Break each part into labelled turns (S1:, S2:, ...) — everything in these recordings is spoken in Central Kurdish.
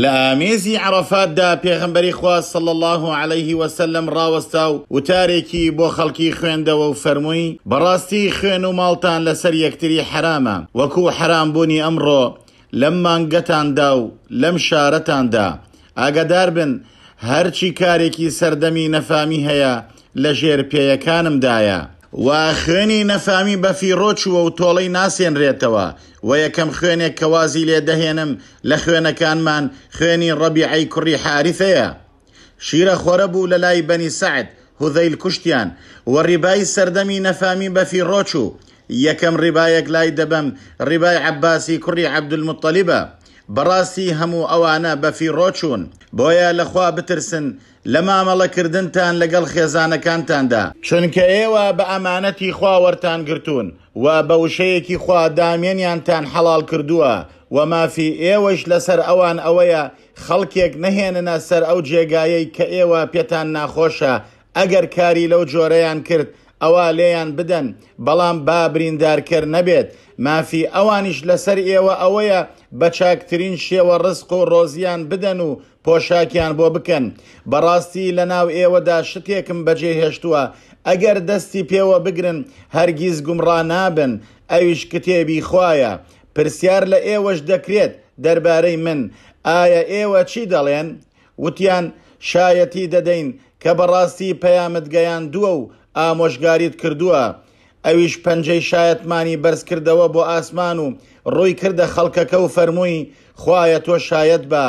S1: لە ئامێزی عرفاتدا پێغمبەری خواست صل الله عليه وسلم ڕاوەستا و وتارێکی بۆ خەڵکی خوێندەوە و فەرمووی بەڕاستی خوێن و ماڵتان لەسەر یەکتری حرامە وەکوو حرامبوونی ئەمڕۆ لەم مانگەتاندا و لەم شارەتاندا ئاگادار بن هەرچی کارێکی سەردەمی نەفامی هەیە لە ژێر پێیەکانمدایە وا خوێنی نەفامی بەفی ڕۆچوە و تۆڵەی ناسێنرێتەوە و یەکەم خوێنێک کەوازی لێ دەهێنم لە خوێنەکانمان خوێنی ڕەبیعی کوڕی حریفەیە شیرە خۆرە بوو لە لای بەنی سعد هودەیل کوشتیان و ڕیبای سەردەمی نەفامی بەفی ڕۆچوو یەکەم ڕیبایەک لای دەبم ڕیبای عباسی کوڕی عەبدولمتەلیبە بەڕاستی هەموو ئەوانە بەفی ڕۆچوون بۆیە لەخوا بترسن لە مامەڵەکردنتان لەگەڵ خێزانەکانتاندا چونکە ئێوە بە ئەمانەتی خواوەرتان گرتوون و بە وشەیەکی خوا دامێنیانتان حەڵال کردووە و مافی ئێوەش لەسەر ئەوان ئەوەیە خەڵکێک نەهێننە سەر ئەو جێگایەی کە ئێوە پێتان ناخۆشە ئەگەر کاری لەو جۆرەیان کرد ئەوە لێیان بدەن بەڵام با بریندارکرد نەبێت مافی ئەوانیش لەسەر ئێوە ئەوەیە بە چاکترین شێوە ڕسق و ڕۆزیان بدەن و پۆشاکیان بۆ بکەن بەڕاستی لە ناو ئێوەدا شتێکم بەجێ هێشتووە ئەگەر دەستی پێوە بگرن هەرگیز گومڕا نابن ئەویش کتێبی خویە پرسیار لە ئێوەش دەکرێت دەربارەی من ئایا ئێوە چی دەڵێن؟ وتیان شایەتی دەدەین کە بەڕاستی پەیامەتگەیان دووە و ئامۆژگاریت کردووە ئەویش پەنجەی شایەتمانی بەرز کردەوە بۆ ئاسمان و ڕووی کردە خەڵکەکە و فەرمووی خویە تۆ شایەت بە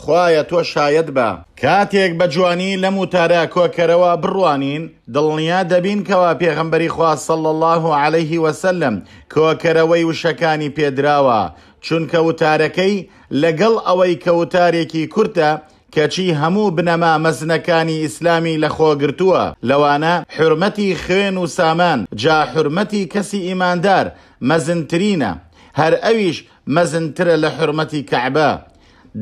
S1: خویە تۆ شایەت بە کاتێک بە جوانی لەم وتارە کۆکەرەوە بڕوانین دڵنیا دەبین کەوا پێغمبەری خواصل الله عليه وسلم کۆکەرەوەی وشەکانی پێدراوە چونکە وتارەکەی لەگەڵ ئەوەی کە وتارێکی کورتە، کەچی هەموو بنەما مەزنەکانی ئیسلامی لە خۆگرتووە لەوانە حرمەتی خوێن و سامان جا حرمەتی کەسی ئیماندار مەزنترینە هەر ئەویش مەزنترە لە حرمەتی کەعبە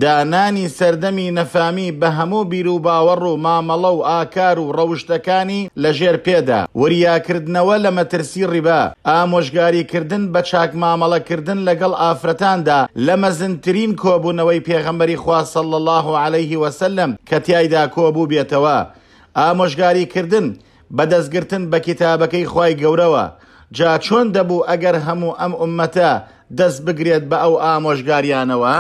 S1: دانانی سەردەمی نەفامی بە هەموو بیر و باوەڕ و مامەڵە و ئاکار و ڕەوشتەکانی لەژێر پێدا وریاکردنەوە لە مەترسی ڕیبا ئامۆژگاریکردن بە چاک مامەڵەکردن لەگەڵ ئافرەتاندا لە مەزنترین کۆبوونەوەی پێغەمبەری خواسەڵ الله عليه وسلم کە تایدا کۆبوو بێتەوە ئامۆژگاریکردن بەدەستگرتن بە کتابەکەی خی گەورەوە جا چۆن دەبوو ئەگەر هەموو ئەم عومەتە دەست بگرێت بە ئەو ئامۆژگاریانەوە